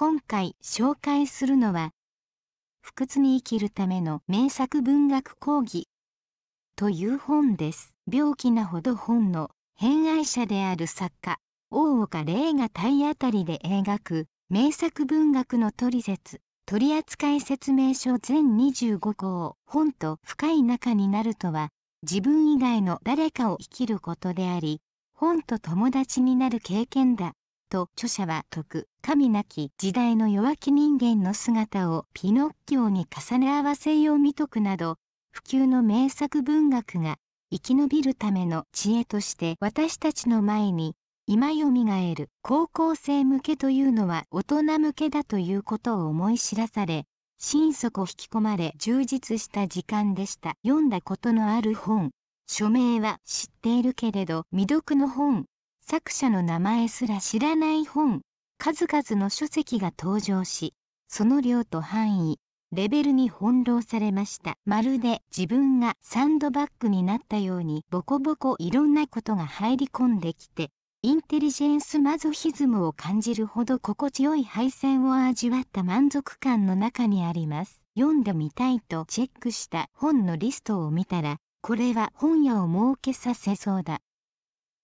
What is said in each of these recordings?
今回紹介するのは不屈に生きるための名作文学講義という本です病気なほど本の偏愛者である作家大岡霊が体当たりで描く名作文学のトリセツ取扱説明書全25項本と深い仲になるとは自分以外の誰かを生きることであり本と友達になる経験だと著者は説く神なき時代の弱き人間の姿をピノッキオに重ね合わせよう見とくなど普及の名作文学が生き延びるための知恵として私たちの前に今よみがえる高校生向けというのは大人向けだということを思い知らされ心底引き込まれ充実した時間でした読んだことのある本署名は知っているけれど未読の本作者の名前すら知らない本数々の書籍が登場しその量と範囲レベルに翻弄されましたまるで自分がサンドバッグになったようにボコボコいろんなことが入り込んできてインテリジェンスマゾヒズムを感じるほど心地よい配線を味わった満足感の中にあります読んでみたいとチェックした本のリストを見たらこれは本屋を儲けさせそうだ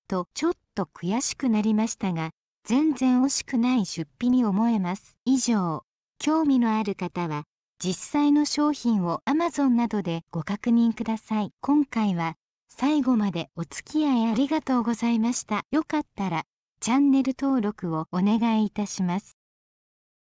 とちょっと悔しくなりましたが、全然惜しくない出費に思えます。以上、興味のある方は、実際の商品を Amazon などでご確認ください。今回は最後までお付き合いありがとうございました。よかったらチャンネル登録をお願いいたします。